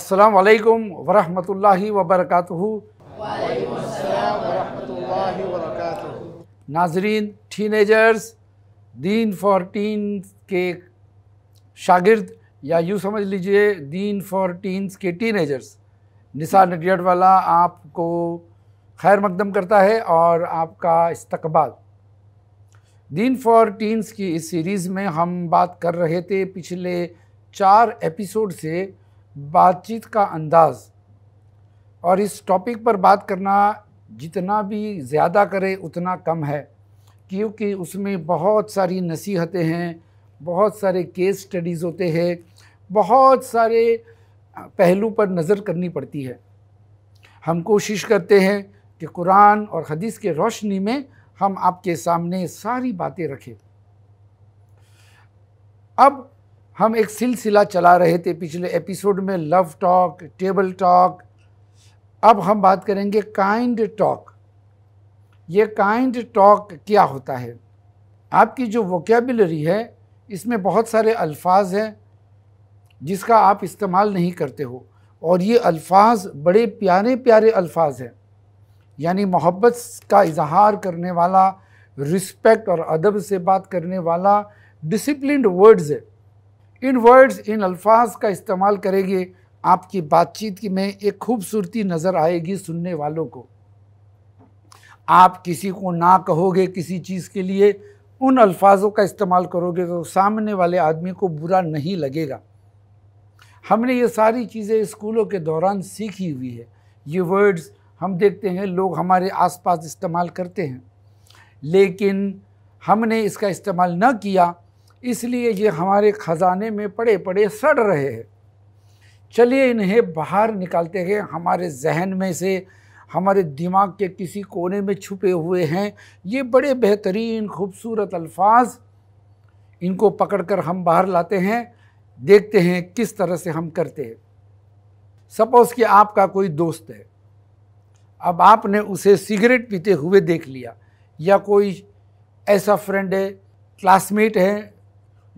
अस्सलाम वालेकुम वरहमतुल्लाहि वबरकातुहु नाजरीन टीनेजर्स दीन फॉर टीन्स के शागिर्द या यूँ समझ लीजिए दीन फॉर टीन्स के टीनेजर्स निशा नडियड वाला आपको खैर मकदम करता है और आपका इस्तबाल दीन फॉर टीन्स की इस सीरीज़ में हम बात कर रहे थे पिछले चार एपिसोड से बातचीत का अंदाज और इस टॉपिक पर बात करना जितना भी ज़्यादा करे उतना कम है क्योंकि उसमें बहुत सारी नसीहतें हैं बहुत सारे केस स्टडीज़ होते हैं बहुत सारे पहलू पर नज़र करनी पड़ती है हम कोशिश करते हैं कि कुरान और हदीस के रोशनी में हम आपके सामने सारी बातें रखें अब हम एक सिलसिला चला रहे थे पिछले एपिसोड में लव टॉक टेबल टॉक अब हम बात करेंगे काइंड टॉक ये काइंड टॉक क्या होता है आपकी जो वोकेबलरी है इसमें बहुत सारे अल्फाज हैं जिसका आप इस्तेमाल नहीं करते हो और ये अल्फाज बड़े प्यारे प्यारे अल्फाज हैं यानी मोहब्बत का इजहार करने वाला रिस्पेक्ट और अदब से बात करने वाला डिसिप्लिन वर्ड्स है इन वर्ड्स इन अल्फाज का इस्तेमाल करेंगे आपकी बातचीत की में एक खूबसूरती नज़र आएगी सुनने वालों को आप किसी को ना कहोगे किसी चीज़ के लिए उन अल्फाजों का इस्तेमाल करोगे तो सामने वाले आदमी को बुरा नहीं लगेगा हमने ये सारी चीज़ें स्कूलों के दौरान सीखी हुई है ये वर्ड्स हम देखते हैं लोग हमारे आसपास इस्तेमाल करते हैं लेकिन हमने इसका इस्तेमाल न किया इसलिए ये हमारे ख़जाने में पड़े पड़े सड़ रहे हैं चलिए इन्हें बाहर निकालते हैं हमारे जहन में से हमारे दिमाग के किसी कोने में छुपे हुए हैं ये बड़े बेहतरीन खूबसूरत अल्फाज इनको पकड़कर हम बाहर लाते हैं देखते हैं किस तरह से हम करते हैं सपोज़ कि आपका कोई दोस्त है अब आपने उसे सिगरेट पीते हुए देख लिया या कोई ऐसा फ्रेंड है क्लासमेट है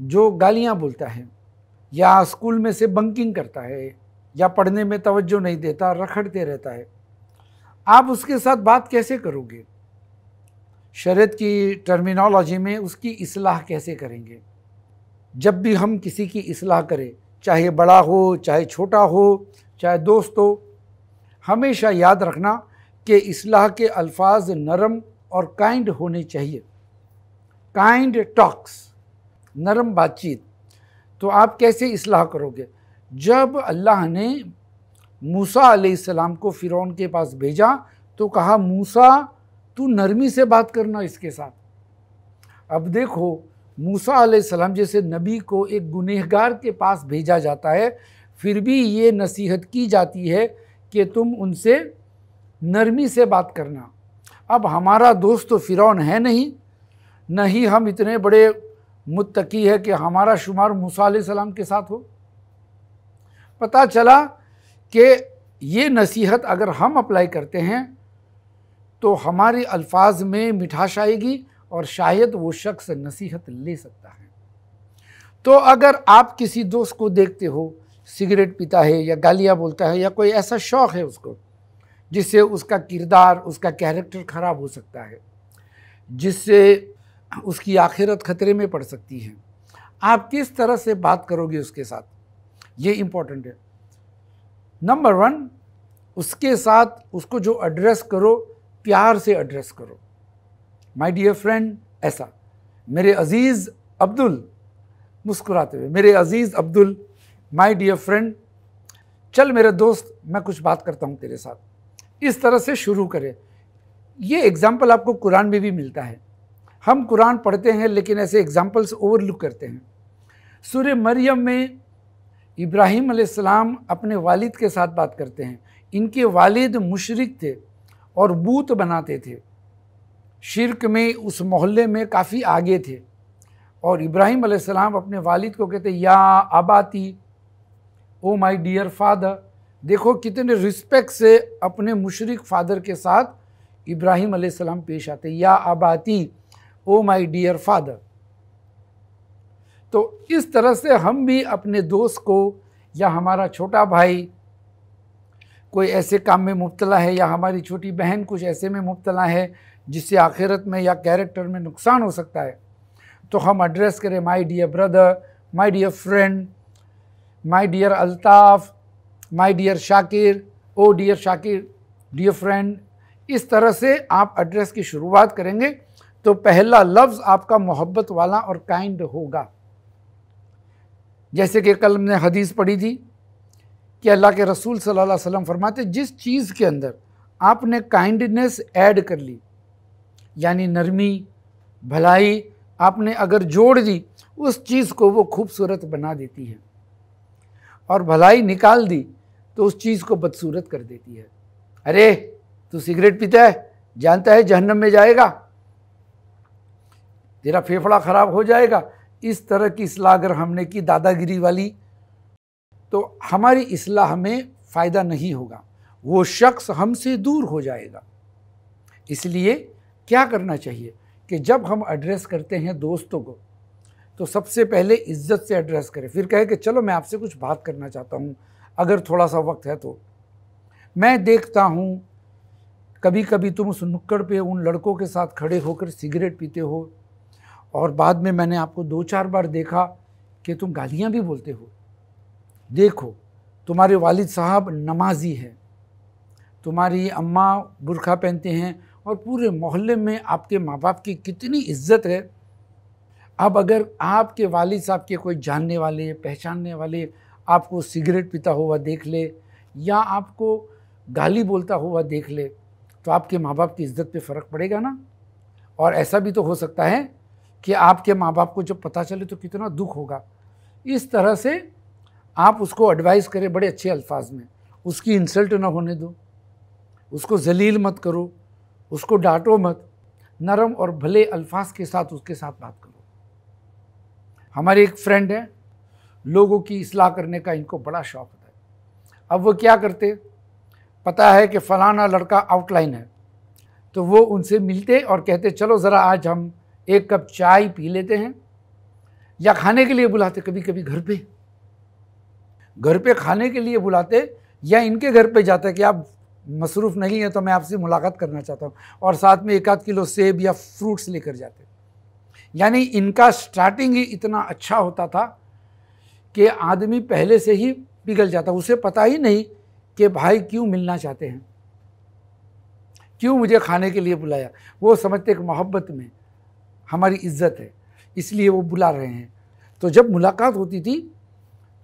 जो गालियाँ बोलता है या स्कूल में से बंकिंग करता है या पढ़ने में तवज्जो नहीं देता रखड़ते रहता है आप उसके साथ बात कैसे करोगे शरीयत की टर्मिनोलॉजी में उसकी इसलाह कैसे करेंगे जब भी हम किसी की इसलाह करें चाहे बड़ा हो चाहे छोटा हो चाहे दोस्त हो हमेशा याद रखना कि इसलाह के अल्फाज नरम और काइंड होने चाहिए काइंड टॉक्स नरम बातचीत तो आप कैसे इसलाह करोगे जब अल्लाह ने मूसा अलैहिस्सलाम को फ़िरौन के पास भेजा तो कहा मूसा तू नरमी से बात करना इसके साथ अब देखो मूसा अलैहिस्सलाम जैसे नबी को एक गुनहगार के पास भेजा जाता है फिर भी ये नसीहत की जाती है कि तुम उनसे नरमी से बात करना अब हमारा दोस्त तो फ़िरौन है नहीं न ही हम इतने बड़े मुतकी है कि हमारा शुमार मूसा सलाम के साथ हो पता चला कि ये नसीहत अगर हम अप्लाई करते हैं तो हमारे अल्फाज में मिठास आएगी और शायद वो शख्स नसीहत ले सकता है तो अगर आप किसी दोस्त को देखते हो सिगरेट पीता है या गालियाँ बोलता है या कोई ऐसा शौक़ है उसको जिससे उसका किरदार उसका कैरेक्टर ख़राब हो सकता है जिससे उसकी आखिरत खतरे में पड़ सकती है आप किस तरह से बात करोगे उसके साथ ये इम्पोर्टेंट है नंबर वन उसके साथ उसको जो एड्रेस करो प्यार से एड्रेस करो माय डियर फ्रेंड ऐसा मेरे अजीज़ अब्दुल मुस्कुराते हुए मेरे अजीज़ अब्दुल माय डियर फ्रेंड चल मेरे दोस्त मैं कुछ बात करता हूँ तेरे साथ इस तरह से शुरू करें ये एग्ज़ाम्पल आपको कुरान में भी मिलता है हम कुरान पढ़ते हैं लेकिन ऐसे एग्जाम्पल्स ओवरलुक करते हैं सूर्य मरियम में इब्राहिम अलैहिस्सलाम अपने वालिद के साथ बात करते हैं इनके वालिद मुशरक थे और बूत बनाते थे शिरक में उस मोहल्ले में काफ़ी आगे थे और इब्राहिम अलैहिस्सलाम अपने वालिद को कहते या आबाती ओ माय डियर फादर देखो कितने रिस्पेक्ट से अपने मुशरक फादर के साथ इब्राहिम अलैहिस्सलाम पेश आते या आबाती ओ माई डियर फादर तो इस तरह से हम भी अपने दोस्त को या हमारा छोटा भाई कोई ऐसे काम में मुबतला है या हमारी छोटी बहन कुछ ऐसे में मुबतला है जिससे आखिरत में या कैरेक्टर में नुकसान हो सकता है तो हम एड्रेस करें my dear brother my dear friend my dear Altaf my dear Shakir oh dear Shakir dear friend इस तरह से आप एड्रेस की शुरुआत करेंगे तो पहला लफ्ज़ आपका मोहब्बत वाला और काइंड होगा जैसे कि कल ने हदीस पढ़ी थी कि अल्लाह के रसूल सल्लल्लाहु अलैहि वसल्लम फरमाते जिस चीज़ के अंदर आपने काइंडनेस ऐड कर ली यानी नरमी भलाई आपने अगर जोड़ दी उस चीज़ को वो खूबसूरत बना देती है और भलाई निकाल दी तो उस चीज़ को बदसूरत कर देती है अरे तू सिगरेट पीता है जानता है जहन्नम में जाएगा तेरा फेफड़ा ख़राब हो जाएगा इस तरह की इसलाह अगर हमने की दादागिरी वाली तो हमारी इसलाह में फ़ायदा नहीं होगा वो शख्स हमसे दूर हो जाएगा इसलिए क्या करना चाहिए कि जब हम एड्रेस करते हैं दोस्तों को तो सबसे पहले इज्जत से एड्रेस करें फिर कहे कि चलो मैं आपसे कुछ बात करना चाहता हूँ अगर थोड़ा सा वक्त है तो मैं देखता हूँ कभी कभी तुम उस नुक्कड़ पे उन लड़कों के साथ खड़े होकर सिगरेट पीते हो और बाद में मैंने आपको दो चार बार देखा कि तुम गालियाँ भी बोलते हो देखो तुम्हारे वालिद साहब नमाजी हैं तुम्हारी अम्मा बुरखा पहनते हैं और पूरे मोहल्ले में आपके माँ बाप की कितनी इज्जत है अब अगर आपके वालिद साहब के कोई जानने वाले पहचानने वाले आपको सिगरेट पीता हुआ देख ले या आपको गाली बोलता हुआ देख ले तो आपके माँ बाप की इज्जत पे फ़र्क पड़ेगा ना और ऐसा भी तो हो सकता है कि आपके माँ बाप को जब पता चले तो कितना दुख होगा इस तरह से आप उसको एडवाइस करें बड़े अच्छे अल्फाज में उसकी इंसल्ट ना होने दो उसको जलील मत करो उसको डांटो मत नरम और भले अल्फाज के साथ उसके साथ बात करो हमारे एक फ्रेंड है लोगों की इसलाह करने का इनको बड़ा शौक होता है अब वो क्या करते पता है कि फ़लाना लड़का आउटलाइन है तो वो उनसे मिलते और कहते चलो ज़रा आज हम एक कप चाय पी लेते हैं या खाने के लिए बुलाते कभी कभी घर पे घर पे खाने के लिए बुलाते या इनके घर पे जाते कि आप मसरूफ़ नहीं हैं तो मैं आपसे मुलाकात करना चाहता हूँ और साथ में एक आध किलो सेब या फ्रूट्स लेकर जाते यानी इनका स्टार्टिंग ही इतना अच्छा होता था कि आदमी पहले से ही पिघल जाता उसे पता ही नहीं कि भाई क्यों मिलना चाहते हैं क्यों मुझे खाने के लिए बुलाया वो समझते कि मोहब्बत में हमारी इज्जत है इसलिए वो बुला रहे हैं तो जब मुलाकात होती थी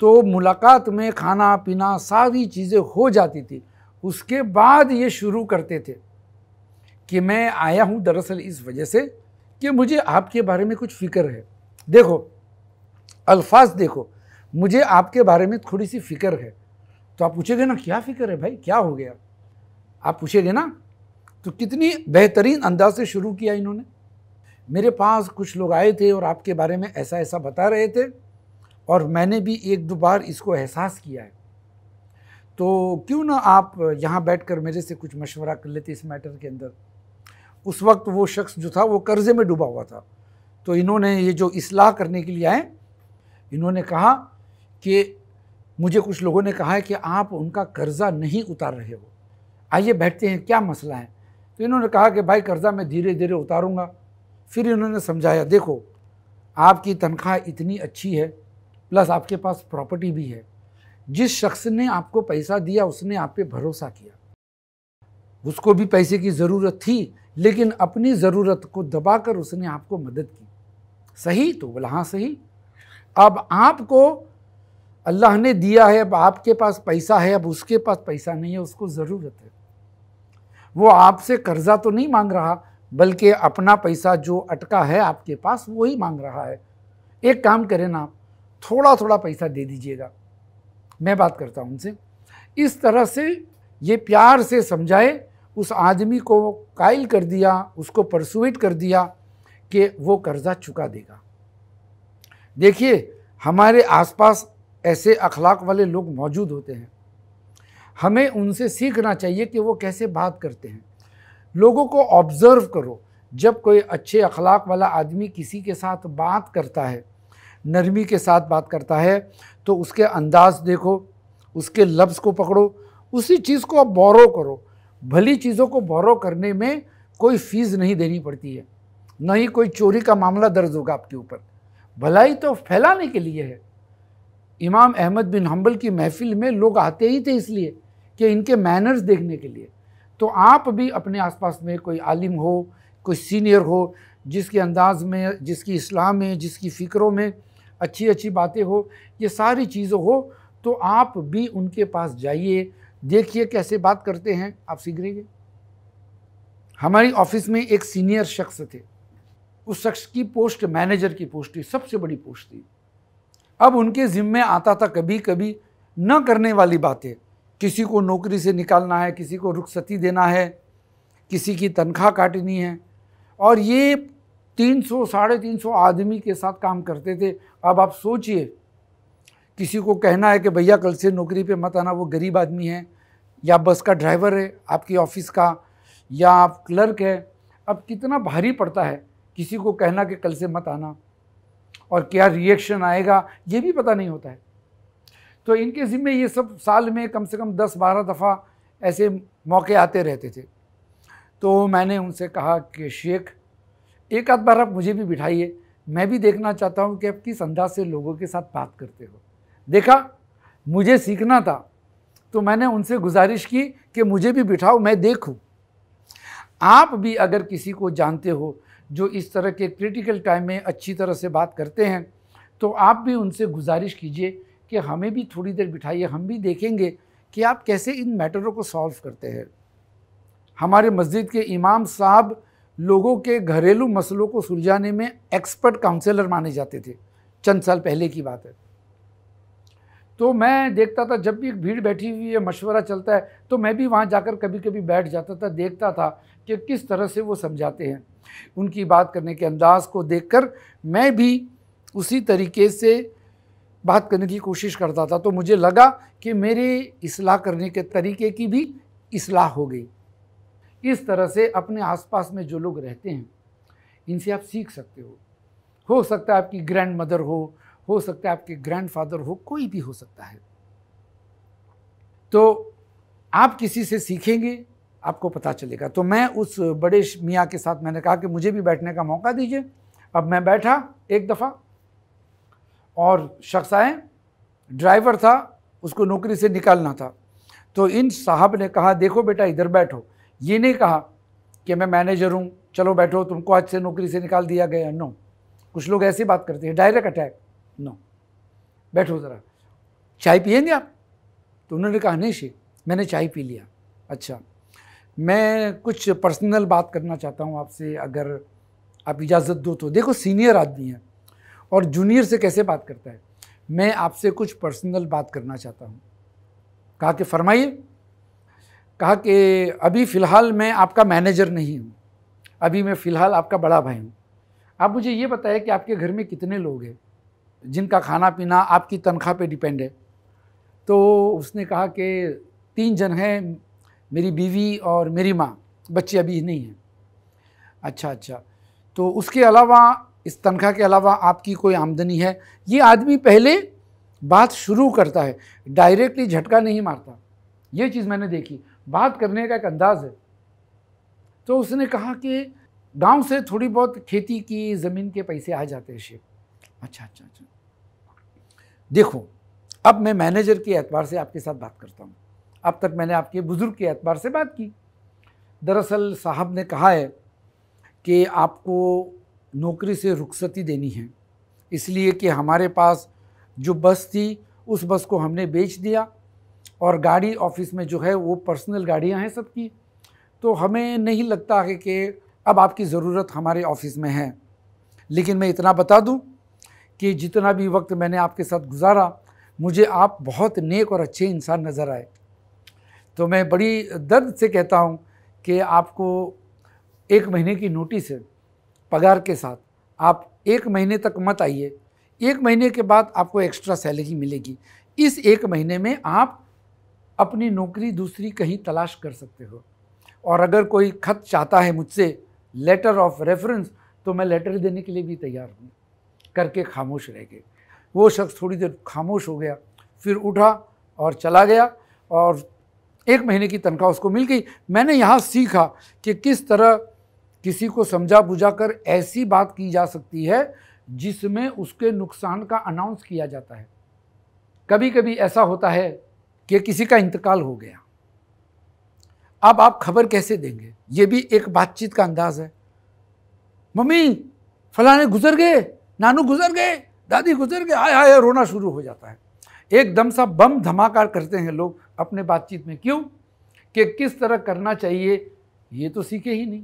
तो मुलाकात में खाना पीना सारी चीज़ें हो जाती थी उसके बाद ये शुरू करते थे कि मैं आया हूँ दरअसल इस वजह से कि मुझे आपके बारे में कुछ फ़िक्र है देखो अल्फाज देखो मुझे आपके बारे में थोड़ी सी फ़िक्र है तो आप पूछेंगे ना क्या फ़िक्र है भाई क्या हो गया आप पूछेंगे ना तो कितनी बेहतरीन अंदाज से शुरू किया इन्होंने मेरे पास कुछ लोग आए थे और आपके बारे में ऐसा ऐसा बता रहे थे और मैंने भी एक दो बार इसको एहसास किया है तो क्यों ना आप यहाँ कर मेरे से कुछ मशवरा कर लेते इस मैटर के अंदर उस वक्त वो शख्स जो था वो कर्ज़े में डूबा हुआ था तो इन्होंने ये जो इसलाह करने के लिए आए इन्होंने कहा कि मुझे कुछ लोगों ने कहा है कि आप उनका कर्ज़ा नहीं उतार रहे हो आइए बैठते हैं क्या मसला है तो इन्होंने कहा कि भाई कर्ज़ा मैं धीरे धीरे उतारूँगा फिर इन्होंने समझाया देखो आपकी तनख्वाह इतनी अच्छी है प्लस आपके पास प्रॉपर्टी भी है जिस शख्स ने आपको पैसा दिया उसने आप पे भरोसा किया उसको भी पैसे की ज़रूरत थी लेकिन अपनी ज़रूरत को दबाकर उसने आपको मदद की सही तो बोला हाँ सही अब आपको अल्लाह ने दिया है अब आपके पास पैसा है अब उसके पास पैसा नहीं है उसको ज़रूरत है वो आपसे कर्ज़ा तो नहीं मांग रहा बल्कि अपना पैसा जो अटका है आपके पास वही मांग रहा है एक काम करें ना आप थोड़ा थोड़ा पैसा दे दीजिएगा मैं बात करता हूँ उनसे इस तरह से ये प्यार से समझाए उस आदमी को कायल कर दिया उसको परसुएट कर दिया कि वो कर्ज़ा चुका देगा देखिए हमारे आसपास ऐसे अखलाक वाले लोग मौजूद होते हैं हमें उनसे सीखना चाहिए कि वो कैसे बात करते हैं लोगों को ऑब्ज़र्व करो जब कोई अच्छे अखलाक वाला आदमी किसी के साथ बात करता है नरमी के साथ बात करता है तो उसके अंदाज देखो उसके लफ्ज़ को पकड़ो उसी चीज़ को आप बौरो करो भली चीज़ों को बोरो करने में कोई फ़ीस नहीं देनी पड़ती है न ही कोई चोरी का मामला दर्ज होगा आपके ऊपर भलाई तो फैलाने के लिए है इमाम अहमद बिन हम्बल की महफिल में लोग आते ही थे इसलिए कि इनके मैनर्स देखने के लिए तो आप भी अपने आसपास में कोई आलिम हो कोई सीनियर हो जिसके अंदाज में जिसकी इस्लाम में जिसकी फ़िक्रों में अच्छी अच्छी बातें हो ये सारी चीज़ें हो तो आप भी उनके पास जाइए देखिए कैसे बात करते हैं आप सीखेंगे हमारी ऑफिस में एक सीनियर शख्स थे उस शख्स की पोस्ट मैनेजर की पोस्ट थी सबसे बड़ी पोस्ट थी अब उनके ज़िम्मे आता था कभी कभी न करने वाली बातें किसी को नौकरी से निकालना है किसी को रुखसती देना है किसी की तनख्वाह काटनी है और ये तीन सौ साढ़े तीन सौ आदमी के साथ काम करते थे अब आप सोचिए किसी को कहना है कि भैया कल से नौकरी पे मत आना वो गरीब आदमी है या बस का ड्राइवर है आपकी ऑफिस का या आप क्लर्क है अब कितना भारी पड़ता है किसी को कहना कि कल से मत आना और क्या रिएक्शन आएगा ये भी पता नहीं होता है तो इनके ज़िम्मे ये सब साल में कम से कम दस बारह दफ़ा ऐसे मौके आते रहते थे तो मैंने उनसे कहा कि शेख एक आध बार आप मुझे भी बिठाइए मैं भी देखना चाहता हूँ कि आप किस अंदाज से लोगों के साथ बात करते हो देखा मुझे सीखना था तो मैंने उनसे गुजारिश की कि मुझे भी बिठाओ मैं देखूँ आप भी अगर किसी को जानते हो जो इस तरह के क्रिटिकल टाइम में अच्छी तरह से बात करते हैं तो आप भी उनसे गुजारिश कीजिए कि हमें भी थोड़ी देर बिठाइए हम भी देखेंगे कि आप कैसे इन मैटरों को सॉल्व करते हैं हमारे मस्जिद के इमाम साहब लोगों के घरेलू मसलों को सुलझाने में एक्सपर्ट काउंसलर माने जाते थे चंद साल पहले की बात है तो मैं देखता था जब भी भीड़ बैठी हुई है मशवरा चलता है तो मैं भी वहाँ जाकर कभी कभी बैठ जाता था देखता था कि किस तरह से वो समझाते हैं उनकी बात करने के अंदाज को देखकर मैं भी उसी तरीके से बात करने की कोशिश करता था तो मुझे लगा कि मेरी इसलाह करने के तरीके की भी इसलाह हो गई इस तरह से अपने आसपास में जो लोग रहते हैं इनसे आप सीख सकते हो हो सकता है आपकी ग्रैंड मदर हो हो सकता है आपके ग्रैंड फादर हो कोई भी हो सकता है तो आप किसी से सीखेंगे आपको पता चलेगा तो मैं उस बड़े मियाँ के साथ मैंने कहा कि मुझे भी बैठने का मौका दीजिए अब मैं बैठा एक दफ़ा और शख्स आए ड्राइवर था उसको नौकरी से निकालना था तो इन साहब ने कहा देखो बेटा इधर बैठो ये नहीं कहा कि मैं मैनेजर हूँ चलो बैठो तुमको आज से नौकरी से निकाल दिया गया नो कुछ लोग ऐसी बात करते हैं डायरेक्ट अटैक नो बैठो ज़रा चाय पियेंगे आप तो उन्होंने कहा नहीं शी मैंने चाय पी लिया अच्छा मैं कुछ पर्सनल बात करना चाहता हूँ आपसे अगर आप इजाज़त दो तो देखो सीनियर आदमी हैं और जूनियर से कैसे बात करता है मैं आपसे कुछ पर्सनल बात करना चाहता हूँ कहा कि फरमाइए कहा कि अभी फ़िलहाल मैं आपका मैनेजर नहीं हूँ अभी मैं फ़िलहाल आपका बड़ा भाई हूँ आप मुझे ये बताएं कि आपके घर में कितने लोग हैं जिनका खाना पीना आपकी तनख्वाह पे डिपेंड है तो उसने कहा कि तीन जन हैं मेरी बीवी और मेरी माँ बच्चे अभी नहीं हैं अच्छा अच्छा तो उसके अलावा इस तनख्वाह के अलावा आपकी कोई आमदनी है ये आदमी पहले बात शुरू करता है डायरेक्टली झटका नहीं मारता ये चीज़ मैंने देखी बात करने का एक अंदाज़ है तो उसने कहा कि गांव से थोड़ी बहुत खेती की ज़मीन के पैसे आ जाते हैं शेख अच्छा अच्छा अच्छा देखो अब मैं मैनेजर के एतबार से आपके साथ बात करता हूँ अब तक मैंने आपके बुज़ुर्ग के एतबार से बात की दरअसल साहब ने कहा है कि आपको नौकरी से रुखसती देनी है इसलिए कि हमारे पास जो बस थी उस बस को हमने बेच दिया और गाड़ी ऑफिस में जो है वो पर्सनल गाड़ियां हैं सबकी तो हमें नहीं लगता है कि अब आपकी ज़रूरत हमारे ऑफिस में है लेकिन मैं इतना बता दूं कि जितना भी वक्त मैंने आपके साथ गुजारा मुझे आप बहुत नेक और अच्छे इंसान नज़र आए तो मैं बड़ी दर्द से कहता हूँ कि आपको एक महीने की नोटिस है पगार के साथ आप एक महीने तक मत आइए एक महीने के बाद आपको एक्स्ट्रा सैलरी मिलेगी इस एक महीने में आप अपनी नौकरी दूसरी कहीं तलाश कर सकते हो और अगर कोई खत चाहता है मुझसे लेटर ऑफ रेफरेंस तो मैं लेटर देने के लिए भी तैयार हूँ करके खामोश रह गए वो शख्स थोड़ी देर खामोश हो गया फिर उठा और चला गया और एक महीने की तनख्वाह उसको मिल गई मैंने यहाँ सीखा कि किस तरह किसी को समझा बुझा कर ऐसी बात की जा सकती है जिसमें उसके नुकसान का अनाउंस किया जाता है कभी कभी ऐसा होता है कि किसी का इंतकाल हो गया अब आप खबर कैसे देंगे ये भी एक बातचीत का अंदाज है मम्मी फलाने गुजर गए नानू गुजर गए दादी गुजर गए आय आए रोना शुरू हो जाता है एकदम सा बम धमाका करते हैं लोग अपने बातचीत में क्यों कि किस तरह करना चाहिए ये तो सीखे ही नहीं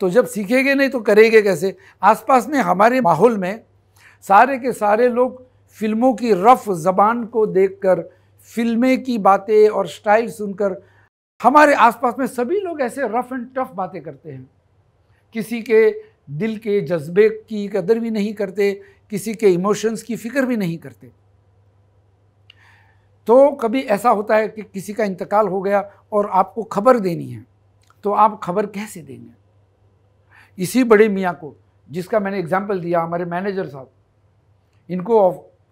तो जब सीखेंगे नहीं तो करेंगे कैसे आसपास में हमारे माहौल में सारे के सारे लोग फिल्मों की रफ़ ज़बान को देखकर फिल्में की बातें और स्टाइल सुनकर हमारे आसपास में सभी लोग ऐसे रफ़ एंड टफ़ बातें करते हैं किसी के दिल के जज्बे की कदर भी नहीं करते किसी के इमोशंस की फ़िक्र भी नहीं करते तो कभी ऐसा होता है कि किसी का इंतकाल हो गया और आपको खबर देनी है तो आप खबर कैसे देंगे इसी बड़े मियाँ को जिसका मैंने एग्जाम्पल दिया हमारे मैनेजर साहब इनको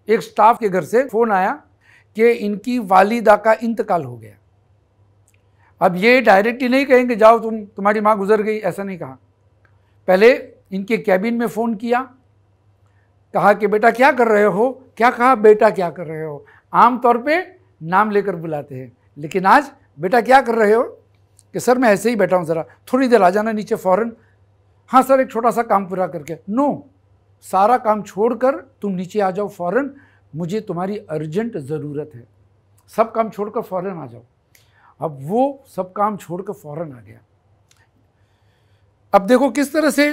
एक स्टाफ के घर से फ़ोन आया कि इनकी वालिदा का इंतकाल हो गया अब ये डायरेक्टली नहीं कहेंगे जाओ तुम तुम्हारी माँ गुजर गई ऐसा नहीं कहा पहले इनके कैबिन में फ़ोन किया कहा कि बेटा क्या कर रहे हो क्या कहा बेटा क्या कर रहे हो आम तौर पे नाम लेकर बुलाते हैं लेकिन आज बेटा क्या कर रहे हो कि सर मैं ऐसे ही बैठा हूँ ज़रा थोड़ी देर आ जाना नीचे फ़ौरन हाँ सर एक छोटा सा काम पूरा करके नो सारा काम छोड़कर तुम नीचे आ जाओ फ़ौरन मुझे तुम्हारी अर्जेंट ज़रूरत है सब काम छोड़कर फ़ौरन आ जाओ अब वो सब काम छोड़कर फ़ौरन आ गया अब देखो किस तरह से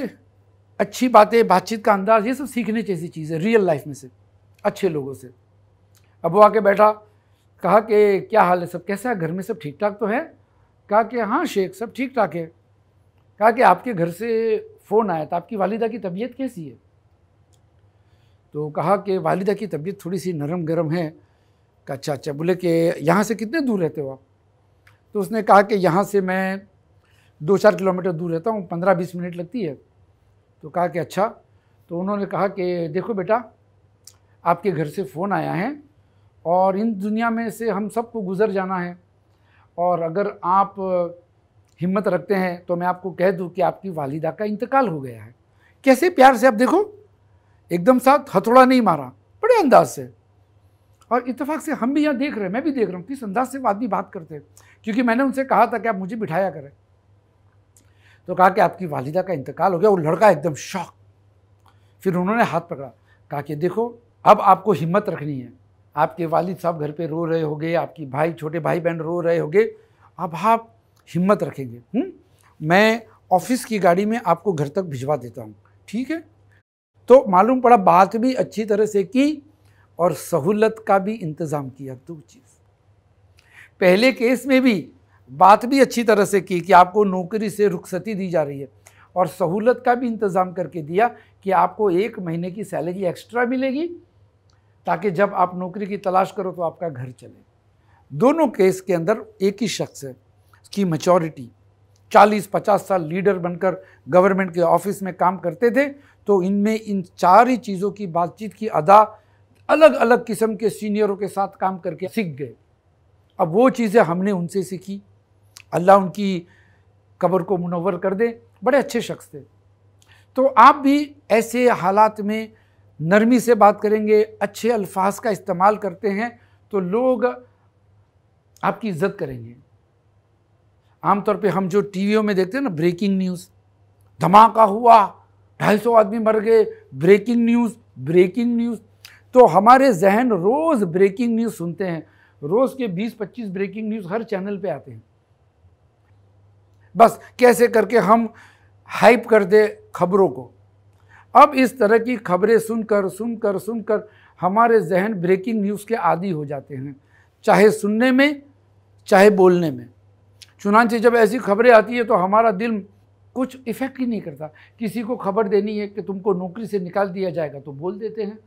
अच्छी बातें बातचीत का अंदाज ये सब सीखने जैसी चीज़ है रियल लाइफ में से अच्छे लोगों से अब वो आके बैठा कहा कि क्या हाल है सब कैसा है घर में सब ठीक ठाक तो है कहा कि हाँ शेख सब ठीक ठाक है कहा कि आपके घर से फ़ोन आया था आपकी वालिदा की तबीयत कैसी है तो कहा कि वालिदा की तबीयत थोड़ी सी नरम गरम है कहा अच्छा अच्छा बोले कि यहाँ से कितने दूर रहते हो आप तो उसने कहा कि यहाँ से मैं दो चार किलोमीटर दूर रहता हूँ पंद्रह बीस मिनट लगती है तो कहा कि अच्छा तो उन्होंने कहा कि देखो बेटा आपके घर से फ़ोन आया है और इन दुनिया में से हम सबको गुज़र जाना है और अगर आप हिम्मत रखते हैं तो मैं आपको कह दूं कि आपकी वालिदा का इंतकाल हो गया है कैसे प्यार से आप देखो एकदम साथ हथौड़ा नहीं मारा बड़े अंदाज से और इतफाक से हम भी यहाँ देख रहे हैं मैं भी देख रहा हूँ किस अंदाज से वो आदमी बात करते हैं क्योंकि मैंने उनसे कहा था कि आप मुझे बिठाया करें तो कहा कि आपकी वालिदा का इंतकाल हो गया वो लड़का एकदम शौक फिर उन्होंने हाथ पकड़ा कहा कि देखो अब आपको हिम्मत रखनी है आपके वालिद साहब घर पे रो रहे होंगे आपकी भाई छोटे भाई बहन रो रहे होंगे अब आप हिम्मत रखेंगे हुँ? मैं ऑफिस की गाड़ी में आपको घर तक भिजवा देता हूँ ठीक है तो मालूम पड़ा बात भी अच्छी तरह से की और सहूलत का भी इंतज़ाम किया दो चीज़ पहले केस में भी बात भी अच्छी तरह से की कि आपको नौकरी से रुखसती दी जा रही है और सहूलत का भी इंतज़ाम करके दिया कि आपको एक महीने की सैलरी एक्स्ट्रा मिलेगी ताकि जब आप नौकरी की तलाश करो तो आपका घर चले दोनों केस के अंदर एक ही शख्स है की मचोरिटी 40-50 साल लीडर बनकर गवर्नमेंट के ऑफिस में काम करते थे तो इनमें इन चार ही चीज़ों की बातचीत की अदा अलग अलग किस्म के सीनियरों के साथ काम करके सीख गए अब वो चीज़ें हमने उनसे सीखी अल्लाह उनकी कब्र को मुनवर कर दे बड़े अच्छे शख्स थे तो आप भी ऐसे हालात में नरमी से बात करेंगे अच्छे अल्फाज का इस्तेमाल करते हैं तो लोग आपकी इज़्ज़त करेंगे आमतौर पे हम जो टीवियों में देखते हैं ना ब्रेकिंग न्यूज़ धमाका हुआ ढाई सौ आदमी मर गए ब्रेकिंग न्यूज़ ब्रेकिंग न्यूज़ तो हमारे जहन रोज़ ब्रेकिंग न्यूज़ सुनते हैं रोज़ के 20-25 ब्रेकिंग न्यूज़ हर चैनल पे आते हैं बस कैसे करके हम हाइप कर दे खबरों को अब इस तरह की खबरें सुनकर सुनकर सुनकर हमारे जहन ब्रेकिंग न्यूज़ के आदि हो जाते हैं चाहे सुनने में चाहे बोलने में चुनानचे जब ऐसी खबरें आती है तो हमारा दिल कुछ इफ़ेक्ट ही नहीं करता किसी को खबर देनी है कि तुमको नौकरी से निकाल दिया जाएगा तो बोल देते हैं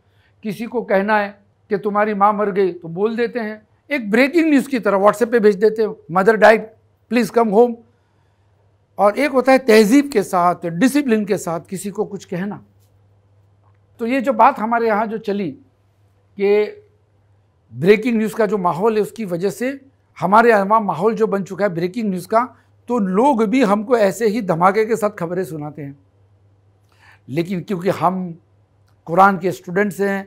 किसी को कहना है कि तुम्हारी माँ मर गई तो बोल देते हैं एक ब्रेकिंग न्यूज़ की तरह व्हाट्सएप पे भेज देते हैं mother dear please come home और एक होता है तहजीब के साथ डिसिप्लिन के साथ किसी को कुछ कहना तो ये जो बात हमारे यहाँ जो चली कि ब्रेकिंग न्यूज़ का जो माहौल है उसकी वजह से हमारे यहाँ माहौल जो बन चुका है ब्रेकिंग न्यूज़ का तो लोग भी हमको ऐसे ही धमाके के साथ खबरें सुनाते हैं लेकिन क्योंकि हम कुरान के स्टूडेंट्स हैं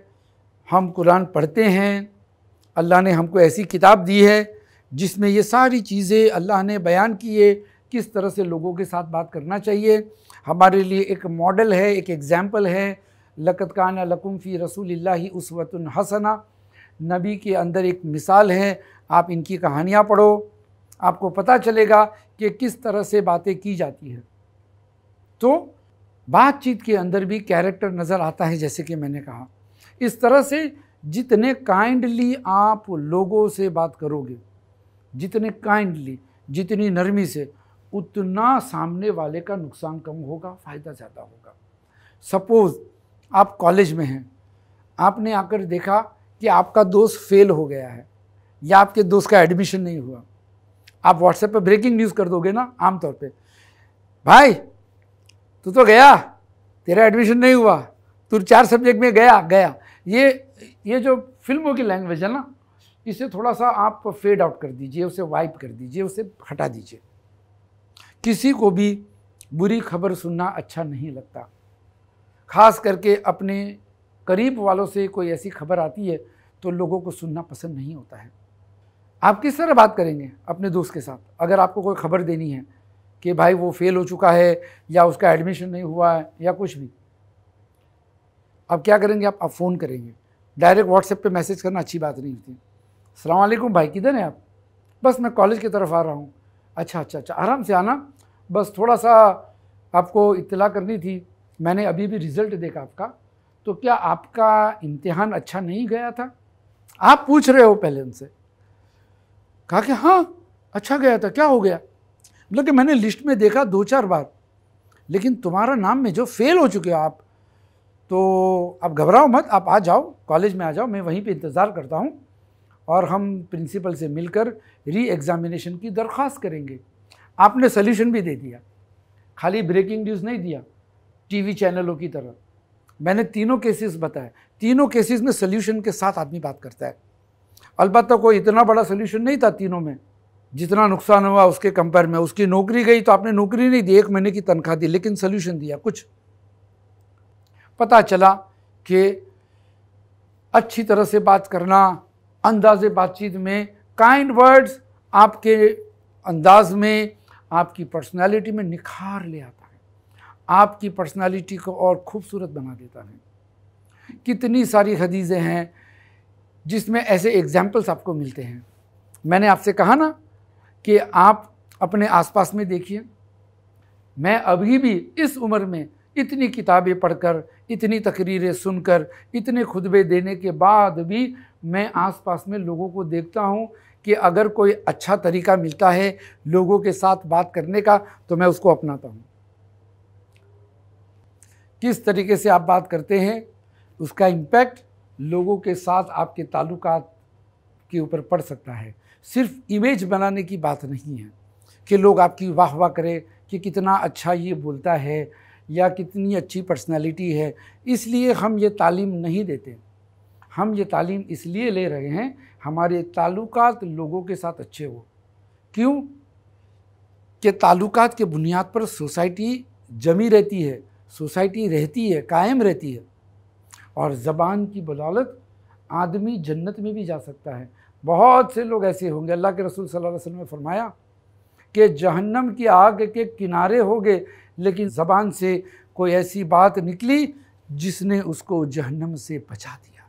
हम कुरान पढ़ते हैं अल्लाह ने हमको ऐसी किताब दी है जिसमें ये सारी चीज़ें अल्लाह ने बयान की है किस तरह से लोगों के साथ बात करना चाहिए हमारे लिए एक मॉडल है एक एग्ज़ाम्पल है लकत काना लकुम फ़ी रसूल उसवतन हसना नबी के अंदर एक मिसाल है आप इनकी कहानियाँ पढ़ो आपको पता चलेगा कि किस तरह से बातें की जाती हैं तो बातचीत के अंदर भी कैरेक्टर नज़र आता है जैसे कि मैंने कहा इस तरह से जितने काइंडली आप लोगों से बात करोगे जितने काइंडली जितनी नरमी से उतना सामने वाले का नुकसान कम होगा फ़ायदा ज़्यादा होगा सपोज़ आप कॉलेज में हैं आपने आकर देखा कि आपका दोस्त फेल हो गया है या आपके दोस्त का एडमिशन नहीं हुआ आप व्हाट्सएप पर ब्रेकिंग न्यूज़ कर दोगे ना आमतौर पे भाई तू तो गया तेरा एडमिशन नहीं हुआ तू चार सब्जेक्ट में गया गया ये ये जो फिल्मों की लैंग्वेज है ना इसे थोड़ा सा आप फेड आउट कर दीजिए उसे वाइप कर दीजिए उसे हटा दीजिए किसी को भी बुरी खबर सुनना अच्छा नहीं लगता खास करके अपने करीब वालों से कोई ऐसी खबर आती है तो लोगों को सुनना पसंद नहीं होता है आप किस तरह बात करेंगे अपने दोस्त के साथ अगर आपको कोई खबर देनी है कि भाई वो फेल हो चुका है या उसका एडमिशन नहीं हुआ है या कुछ भी अब क्या करेंगे आप अब फ़ोन करेंगे डायरेक्ट व्हाट्सएप पे मैसेज करना अच्छी बात नहीं होती सलामकुम भाई किधर हैं आप बस मैं कॉलेज की तरफ आ रहा हूँ अच्छा अच्छा अच्छा आराम से आना बस थोड़ा सा आपको इतला करनी थी मैंने अभी भी रिज़ल्ट देखा आपका तो क्या आपका इम्तिहान अच्छा नहीं गया था आप पूछ रहे हो पहले उनसे कहा कि हाँ अच्छा गया था क्या हो गया मतलब कि मैंने लिस्ट में देखा दो चार बार लेकिन तुम्हारा नाम में जो फेल हो चुके हो आप तो आप घबराओ मत आप आ जाओ कॉलेज में आ जाओ मैं वहीं पे इंतज़ार करता हूँ और हम प्रिंसिपल से मिलकर री एग्ज़ामिनेशन की दरख्वास्त करेंगे आपने सल्यूशन भी दे दिया खाली ब्रेकिंग न्यूज़ नहीं दिया टीवी चैनलों की तरह मैंने तीनों केसेस बताए तीनों केसेस में सल्यूशन के साथ आदमी बात करता है अलबत्त कोई इतना बड़ा सोल्यूशन नहीं था तीनों में जितना नुकसान हुआ उसके कंपेयर में उसकी नौकरी गई तो आपने नौकरी नहीं दी एक महीने की तनख्वाह दी लेकिन सोल्यूशन दिया कुछ पता चला कि अच्छी तरह से बात करना अंदाज बातचीत में काइंड वर्ड्स आपके अंदाज में आपकी पर्सनालिटी में निखार ले आता है आपकी पर्सनालिटी को और खूबसूरत बना देता है कितनी सारी हदीज़ें हैं जिसमें ऐसे एग्जाम्पल्स आपको मिलते हैं मैंने आपसे कहा ना कि आप अपने आसपास में देखिए मैं अभी भी इस उम्र में इतनी किताबें पढ़कर इतनी तकरीरें सुनकर इतने खुतबे देने के बाद भी मैं आसपास में लोगों को देखता हूँ कि अगर कोई अच्छा तरीका मिलता है लोगों के साथ बात करने का तो मैं उसको अपनाता हूँ किस तरीके से आप बात करते हैं उसका इम्पैक्ट लोगों के साथ आपके ताल्लुक के ऊपर पड़ सकता है सिर्फ इमेज बनाने की बात नहीं है कि लोग आपकी वाह वाह करें कि कितना अच्छा ये बोलता है या कितनी अच्छी पर्सनालिटी है इसलिए हम ये तालीम नहीं देते हम ये तालीम इसलिए ले रहे हैं हमारे ताल्लुक लोगों के साथ अच्छे हो क्यों कि ताल्लुक के बुनियाद पर सोसाइटी जमी रहती है सोसाइटी रहती है कायम रहती है और ज़बान की बदौलत आदमी जन्नत में भी जा सकता है बहुत से लोग ऐसे होंगे अल्लाह के रसूल सल्लल्लाहु अलैहि वसल्लम ने फरमाया कि जहन्नम की आग के किनारे हो गए लेकिन ज़बान से कोई ऐसी बात निकली जिसने उसको जहन्नम से बचा दिया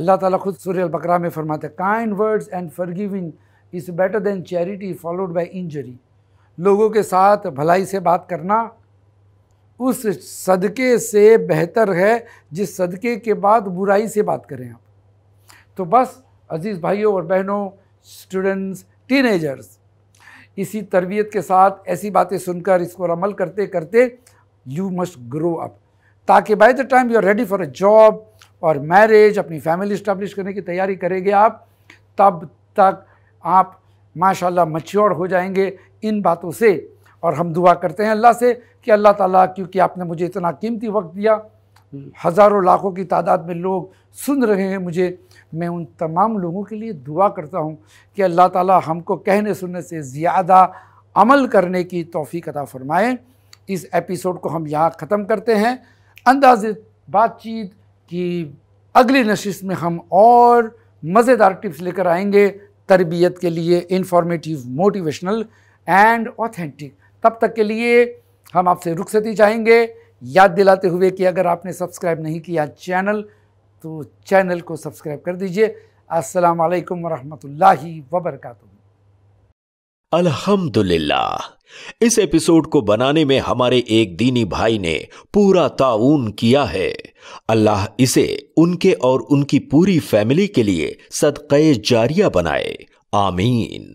अल्लाह ताला खुद सूर्य बकरा में फरमाते kind words and forgiving is better than charity followed by injury लोगों के साथ भलाई से बात करना उस सदक़े से बेहतर है जिस सदक़े के बाद बुराई से बात करें आप तो बस अज़ीज़ भाइयों और बहनों स्टूडेंट्स टीनेजर्स इसी तरबियत के साथ ऐसी बातें सुनकर इसको अमल करते करते यू मस्ट ग्रो अप ताकि by the time you are ready for a job और मैरिज अपनी फैमिली इस्टेब्लिश करने की तैयारी करेंगे आप तब तक आप माशाल्लाह मच्योर हो जाएंगे इन बातों से और हम दुआ करते हैं अल्लाह से कि अल्लाह ताला क्योंकि आपने मुझे इतना कीमती वक्त दिया हज़ारों लाखों की तादाद में लोग सुन रहे हैं मुझे मैं उन तमाम लोगों के लिए दुआ करता हूँ कि अल्लाह ताला हमको कहने सुनने से ज़्यादा अमल करने की तोफ़ी अता फ़रमाएँ इस एपिसोड को हम यहाँ ख़त्म करते हैं अंदाज बातचीत की अगली नशिश में हम और मज़ेदार टिप्स लेकर आएंगे तरबियत के लिए इंफॉर्मेटिव मोटिवेशनल एंड ऑथेंटिक तब तक के लिए हम आपसे रुखसती चाहेंगे याद दिलाते हुए कि अगर आपने सब्सक्राइब नहीं किया चैनल तो चैनल को सब्सक्राइब कर दीजिए अस्सलाम वालेकुम रहमतुल्लाहि व बरकातहू अल्हम्दुलिल्लाह इस एपिसोड को बनाने में हमारे एक दीनी भाई ने पूरा ताउन किया है अल्लाह इसे उनके और उनकी पूरी फैमिली के लिए सदक़े जारिया बनाए आमीन